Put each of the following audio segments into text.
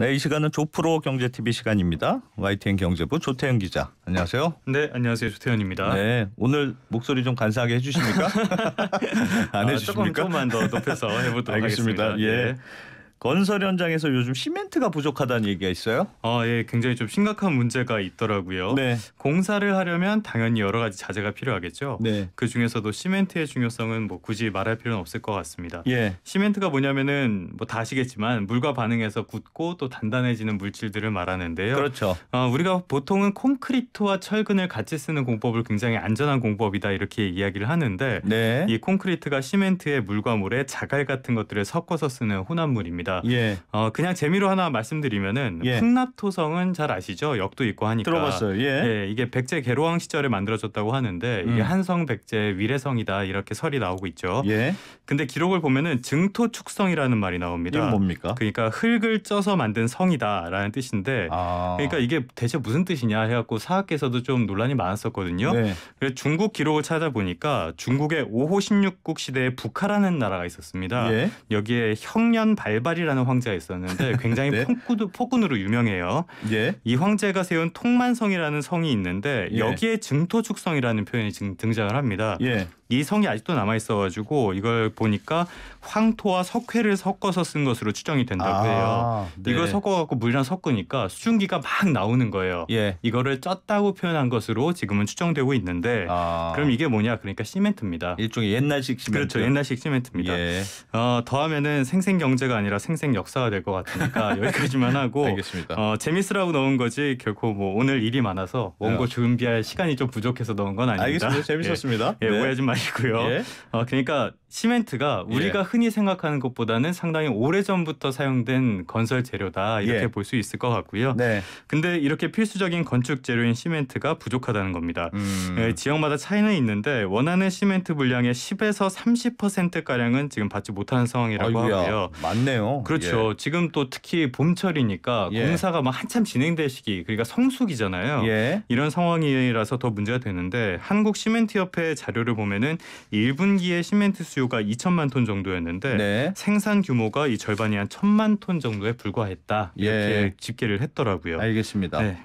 네, 이 시간은 조프로 경제TV 시간입니다. YTN 경제부 조태현 기자. 안녕하세요. 네, 안녕하세요. 조태현입니다. 네, 오늘 목소리 좀 간사하게 해주십니까? 안 아, 해주십니까? 조금, 조금만 더 높여서 해보도록 습니다 하겠습니다. 예. 네. 건설 현장에서 요즘 시멘트가 부족하다는 얘기가 있어요? 아, 예, 굉장히 좀 심각한 문제가 있더라고요. 네. 공사를 하려면 당연히 여러 가지 자재가 필요하겠죠. 네. 그 중에서도 시멘트의 중요성은 뭐 굳이 말할 필요는 없을 것 같습니다. 예. 시멘트가 뭐냐면은 뭐다 아시겠지만 물과 반응해서 굳고 또 단단해지는 물질들을 말하는데요. 그렇죠. 아, 우리가 보통은 콘크리트와 철근을 같이 쓰는 공법을 굉장히 안전한 공법이다 이렇게 이야기를 하는데 네. 이 콘크리트가 시멘트에 물과 물에 자갈 같은 것들을 섞어서 쓰는 혼합물입니다. 있습니다. 예. 어, 그냥 재미로 하나 말씀드리면은 예. 풍납토성은 잘 아시죠? 역도 있고 하니까 들어봤어요. 예. 예 이게 백제 개로왕 시절에 만들어졌다고 하는데 음. 이게 한성 백제 위례성이다 이렇게 설이 나오고 있죠. 예. 근데 기록을 보면은 증토축성이라는 말이 나옵니다. 이건 뭡니까? 그러니까 흙을 쪄서 만든 성이다라는 뜻인데 아. 그러니까 이게 대체 무슨 뜻이냐 해갖고 사학계에서도 좀 논란이 많았었거든요. 네. 그래서 중국 기록을 찾아보니까 중국의 5호 16국 시대에 북하라는 나라가 있었습니다. 예. 여기에 형년 발발이 찰이라는 황제가 있었는데 굉장히 네. 폭군, 으로 유명해요. 예. 이 황제가 세운 통만성이라는 성이 있는데 예. 여기에 증토축성이라는 표현이 등장을 합니다. 예. 이성이 아직도 남아 있어가지고 이걸 보니까 황토와 석회를 섞어서 쓴 것으로 추정이 된다고 해요. 아, 네. 이걸 섞어갖고 물이랑 섞으니까 수증기가 막 나오는 거예요. 예. 이거를 쪘다고 표현한 것으로 지금은 추정되고 있는데 아. 그럼 이게 뭐냐? 그러니까 시멘트입니다. 일종의 옛날식 시멘트. 그렇죠. 옛날식 시멘트입니다. 예. 어, 더하면은 생생 경제가 아니라 생생 역사가 될 것 같으니까 여기까지만 하고 알겠습니다. 어, 재밌으라고 넣은 거지 결코 뭐 오늘 일이 많아서 원고 예. 준비할 시간이 좀 부족해서 넣은 건 아닙니다. 알겠습니다. 재밌었습니다. 예, 예. 네. 오해 좀 많이 말이고요. 예? 어, 그러니까 시멘트가 우리가 예. 흔히 생각하는 것보다는 상당히 오래 전부터 사용된 건설 재료다 이렇게 예. 볼수 있을 것 같고요. 네. 근데 이렇게 필수적인 건축 재료인 시멘트가 부족하다는 겁니다. 음. 예, 지역마다 차이는 있는데 원하는 시멘트 분량의 10에서 30% 가량은 지금 받지 못하는 상황이라고 아이고야, 하고요. 맞네요. 그렇죠. 예. 지금 또 특히 봄철이니까 예. 공사가 막 한참 진행될 시기, 그러니까 성수기잖아요. 예. 이런 상황이라서 더 문제가 되는데 한국 시멘트 협회 자료를 보면은 경우에 1분기에 시멘트 수요가 2천만 톤 정도였는데 네. 생산 규모가 이 절반이 한1 천만 톤 정도에 불과했다 이렇게 예. 집계를 했더라고요. 알겠습니다. 네.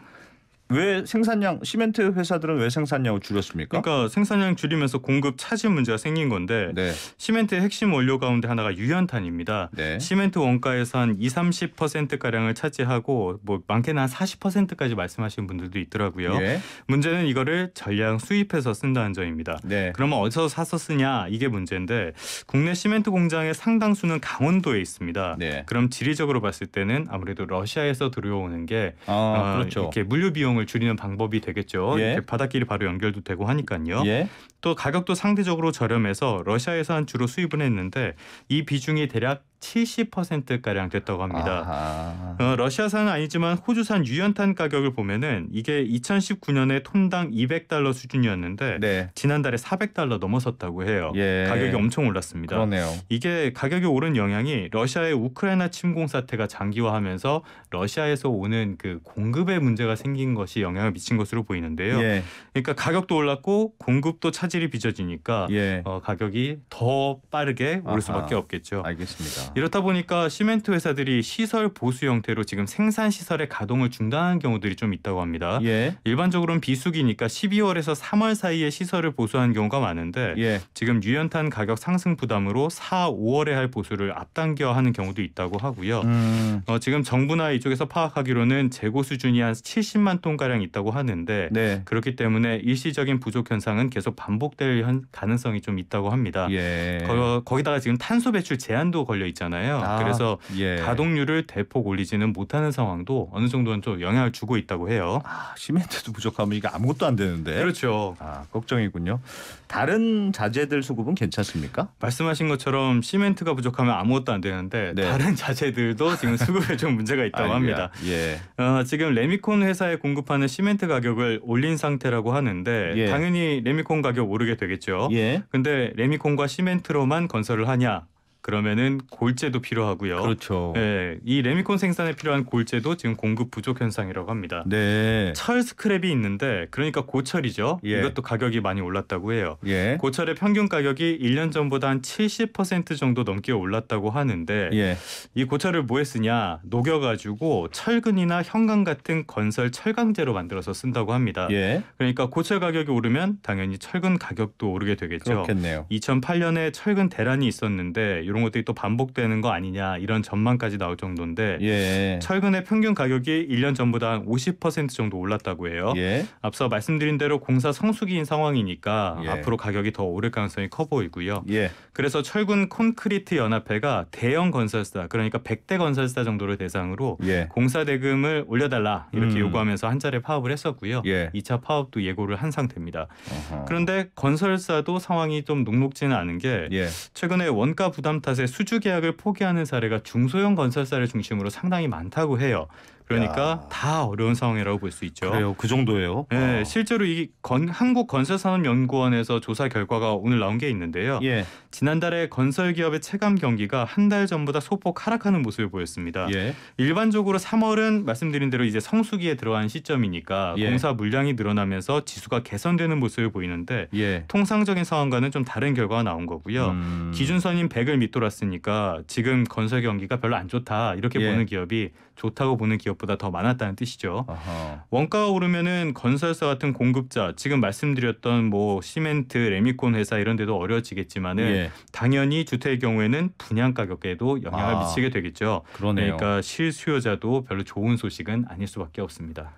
왜 생산량 시멘트 회사들은 왜 생산량을 줄였습니까? 그러니까 생산량 줄이면서 공급 차질 문제가 생긴 건데 네. 시멘트의 핵심 원료 가운데 하나가 유연탄입니다. 네. 시멘트 원가에서 한 2, 30% 가량을 차지하고 뭐 많게는 한 40%까지 말씀하시는 분들도 있더라고요. 네. 문제는 이거를 전량 수입해서 쓴다는 점입니다. 네. 그러면 어디서 사서 쓰냐 이게 문제인데 국내 시멘트 공장의 상당수는 강원도에 있습니다. 네. 그럼 지리적으로 봤을 때는 아무래도 러시아에서 들어오는게 아, 어, 그렇죠. 이렇게 물류 비용 비용을 줄이는 방법이 되겠죠. 예. 이렇게 바닷길이 바로 연결도 되고 하니까요. 예. 또 가격도 상대적으로 저렴해서 러시아에서 주로 수입을 했는데 이 비중이 대략 70% 가량 됐다고 합니다. 어, 러시아산은 아니지만 호주산 유연탄 가격을 보면은 이게 2019년에 톤당 200달러 수준이었는데 네. 지난달에 400달러 넘어섰다고 해요. 예. 가격이 엄청 올랐습니다. 그러네요. 이게 가격이 오른 영향이 러시아의 우크라이나 침공 사태가 장기화하면서 러시아에서 오는 그 공급의 문제가 생긴 것이 영향을 미친 것으로 보이는데요. 예. 그러니까 가격도 올랐고 공급도 차질이 빚어지니까 예. 어, 가격이 더 빠르게 오를 아하. 수밖에 없겠죠. 알겠습니다. 이렇다 보니까 시멘트 회사들이 시설 보수 형태로 지금 생산 시설의 가동을 중단하는 경우들이 좀 있다고 합니다. 예. 일반적으로는 비수기니까 12월에서 3월 사이에 시설을 보수한 경우가 많은데 예. 지금 유연탄 가격 상승 부담으로 4, 5월에 할 보수를 앞당겨 하는 경우도 있다고 하고요. 음. 어, 지금 정부나 이쪽에서 파악하기로는 재고 수준이 한 70만 톤 가량 있다고 하는데 네. 그렇기 때문에 일시적인 부족 현상은 계속 반복될 가능성이 좀 있다고 합니다. 예. 거, 거기다가 지금 탄소 배출 제한도 걸려 있. 있잖아요. 아, 그래서 예. 가동률을 대폭 올리지는 못하는 상황도 어느 정도는 좀 영향을 주고 있다고 해요. 아, 시멘트도 부족하면 이게 아무것도 안 되는데. 그렇죠. 아, 걱정이군요. 다른 자재들 수급은 괜찮습니까? 말씀하신 것처럼 시멘트가 부족하면 아무것도 안 되는데 네. 다른 자재들도 지금 수급에 좀 문제가 있다고 아, 합니다. 예. 어, 지금 레미콘 회사에 공급하는 시멘트 가격을 올린 상태라고 하는데 예. 당연히 레미콘 가격 오르게 되겠죠. 예. 근데 레미콘과 시멘트로만 건설을 하냐 그러면은 골재도 필요하고요. 그렇죠. 네, 이 레미콘 생산에 필요한 골재도 지금 공급 부족 현상이라고 합니다. 네. 철 스크랩이 있는데 그러니까 고철이죠. 예. 이것도 가격이 많이 올랐다고 해요. 예. 고철의 평균 가격이 1년 전보다 한 70% 정도 넘게 올랐다고 하는데 예. 이 고철을 뭐했으냐 녹여 가지고 철근이나 현강 같은 건설 철강재로 만들어서 쓴다고 합니다. 예. 그러니까 고철 가격이 오르면 당연히 철근 가격도 오르게 되겠죠. 그렇겠네요. 2008년에 철근 대란이 있었는데 이런 것들이 또 반복되는 거 아니냐 이런 전망까지 나올 정도인데 예. 철근의 평균 가격이 1년 전보다 한50% 정도 올랐다고 해요. 예. 앞서 말씀드린 대로 공사 성수기인 상황이니까 예. 앞으로 가격이 더 오를 가능성이 커 보이고요. 예. 그래서 철근 콘크리트 연합회가 대형 건설사 그러니까 100대 건설사 정도를 대상으로 예. 공사 대금을 올려달라 이렇게 음. 요구하면서 한 차례 파업을 했었고요. 2차 예. 파업도 예고를 한 상태입니다. 어허. 그런데 건설사도 상황이 좀 녹록지는 않은 게 최근에 원가 부담 탓에 수주 계약을 포기하는 사례가 중소형 건설사를 중심으로 상당히 많다고 해요. 그러니까 야. 다 어려운 상황이라고 볼 수 있죠. 그래요, 그 정도예요. 네, 아. 실제로 이 건, 한국건설산업연구원에서 조사 결과가 오늘 나온 게 있는데요. 예. 지난달에 건설 기업의 체감 경기가 한 달 전보다 소폭 하락하는 모습을 보였습니다. 예. 일반적으로 3월은 말씀드린 대로 이제 성수기에 들어간 시점이니까 예. 공사 물량이 늘어나면서 지수가 개선되는 모습을 보이는데 예. 통상적인 상황과는 좀 다른 결과가 나온 거고요. 음. 기준선인 100을 밑돌았으니까 지금 건설 경기가 별로 안 좋다 이렇게 예. 보는 기업이 좋다고 보는 기업 가격보다 더 많았다는 뜻이죠. 아하. 원가가 오르면은 건설사 같은 공급자, 지금 말씀드렸던 뭐 시멘트, 레미콘 회사 이런 데도 어려지겠지만은 예. 당연히 주택의 경우에는 분양 가격에도 영향을 아, 미치게 되겠죠. 그러네요. 그러니까 실수요자도 별로 좋은 소식은 아닐 수밖에 없습니다.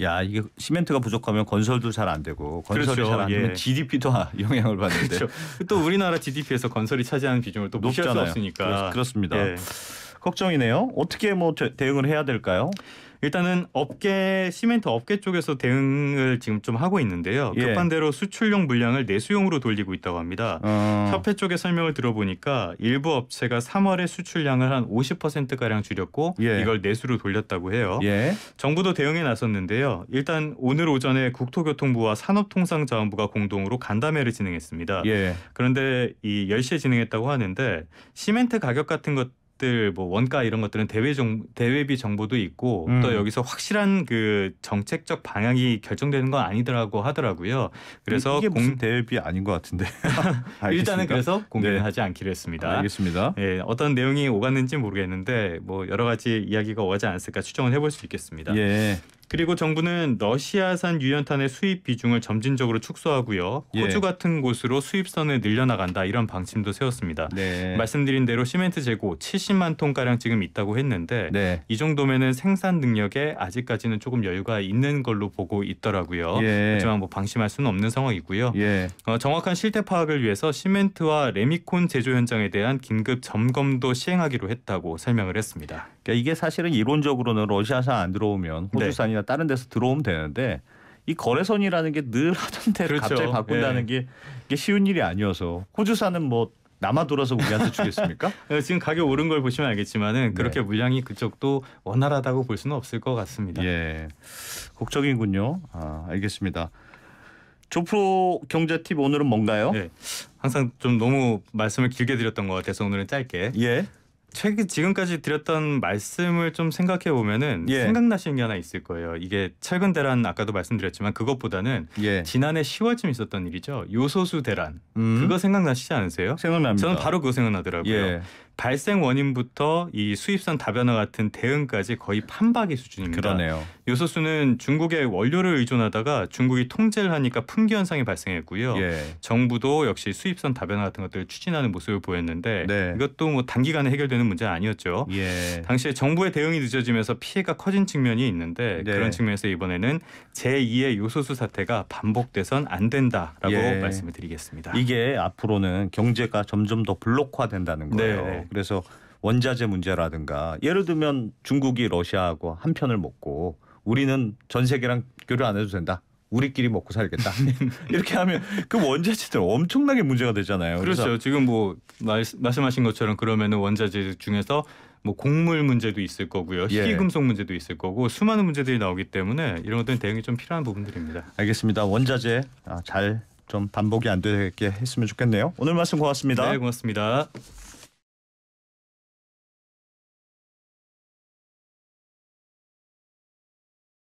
야 이게 시멘트가 부족하면 건설도 잘 안 되고 건설이 그렇죠. 잘안 되면 예. GDP도 아, 영향을 받는데 그렇죠. 또 우리나라 GDP에서 건설이 차지하는 비중을 또 높잖아요. 수 없으니까 그렇, 습니다 예. 걱정이네요. 어떻게 뭐 대응을 해야 될까요? 일단은 업계 시멘트 업계 쪽에서 대응을 지금 좀 하고 있는데요. 예. 급반대로 수출용 물량을 내수용으로 돌리고 있다고 합니다. 어. 협회 쪽의 설명을 들어보니까 일부 업체가 3월에 수출량을 한 50% 가량 줄였고 예. 이걸 내수로 돌렸다고 해요. 예. 정부도 대응에 나섰는데요. 일단 오늘 오전에 국토교통부와 산업통상자원부가 공동으로 간담회를 진행했습니다. 예. 그런데 이 10시에 진행했다고 하는데 시멘트 가격 같은 것 가들뭐 원가 이런 것들은 대외 정 대외비 정보도 있고 음. 또 여기서 확실한 그 정책적 방향이 결정되는 건 아니더라고 하더라고요. 그래서 이게 공 대외비 아닌 것 같은데 일단은 그래서 공개하지 네. 않기로 했습니다. 아, 알겠습니다. 예, 네, 어떤 내용이 오갔는지 모르겠는데 뭐 여러 가지 이야기가 오가지 않았을까 추정을 해볼 수 있겠습니다. 예. 그리고 정부는 러시아산 유연탄의 수입 비중을 점진적으로 축소하고요. 예. 호주 같은 곳으로 수입선을 늘려나간다 이런 방침도 세웠습니다. 네. 말씀드린 대로 시멘트 재고 70만 톤가량 지금 있다고 했는데 네. 이정도면 생산 능력에 아직까지는 조금 여유가 있는 걸로 보고 있더라고요. 예. 하지만 뭐 방심할 수는 없는 상황이고요. 예. 어, 정확한 실태 파악을 위해서 시멘트와 레미콘 제조 현장에 대한 긴급 점검도 시행하기로 했다고 설명을 했습니다. 그러니까 이게 사실은 이론적으로는 러시아산 안 들어오면 네. 호주산이나 아니라 다른 데서 들어오면 되는데 이 거래선이라는 게 늘 하던 데를 그렇죠. 갑자기 바꾼다는 예. 게 쉬운 일이 아니어서 호주산은뭐 남아 돌아서 우리한테 주겠습니까? 어, 지금 가격 오른 걸 보시면 알겠지만은 네. 그렇게 네. 물량이 그쪽도 원활하다고 볼 수는 없을 것 같습니다. 예, 걱정이군요. 아, 알겠습니다. 조프로 경제 팁 오늘은 뭔가요? 네. 항상 좀 너무 말씀을 길게 드렸던 것 같아서 오늘은 짧게. 예. 최근 지금까지 드렸던 말씀을 좀 생각해 보면은 예. 생각나시는 게 하나 있을 거예요. 이게 최근 대란 아까도 말씀드렸지만 그것보다는 예. 지난해 10월쯤 있었던 일이죠. 요소수 대란 음. 그거 생각나시지 않으세요? 생각납니다. 저는 바로 그거 생각나더라고요. 예. 발생 원인부터 이 수입선 다변화 같은 대응까지 거의 판박이 수준입니다. 그러네요. 요소수는 중국의 원료를 의존하다가 중국이 통제를 하니까 품귀 현상이 발생했고요. 예. 정부도 역시 수입선 다변화 같은 것들을 추진하는 모습을 보였는데 네. 이것도 뭐 단기간에 해결되는 문제 아니었죠. 예. 당시에 정부의 대응이 늦어지면서 피해가 커진 측면이 있는데 네. 그런 측면에서 이번에는 제2의 요소수 사태가 반복돼선 안 된다라고 예. 말씀을 드리겠습니다. 이게 앞으로는 경제가 점점 더 블록화된다는 거예요. 네. 네. 그래서 원자재 문제라든가 예를 들면 중국이 러시아하고 한 편을 먹고 우리는 전 세계랑 교류 안 해도 된다. 우리끼리 먹고 살겠다. 이렇게 하면 그 원자재들 엄청나게 문제가 되잖아요. 그렇죠. 지금 뭐 말, 말씀하신 것처럼 그러면은 원자재 중에서 뭐 곡물 문제도 있을 거고요. 희귀금속 예. 문제도 있을 거고 수많은 문제들이 나오기 때문에 이런 것들은 대응이 좀 필요한 부분들입니다. 알겠습니다. 원자재 아, 잘 좀 반복이 안 되게 했으면 좋겠네요. 오늘 말씀 고맙습니다. 네, 고맙습니다.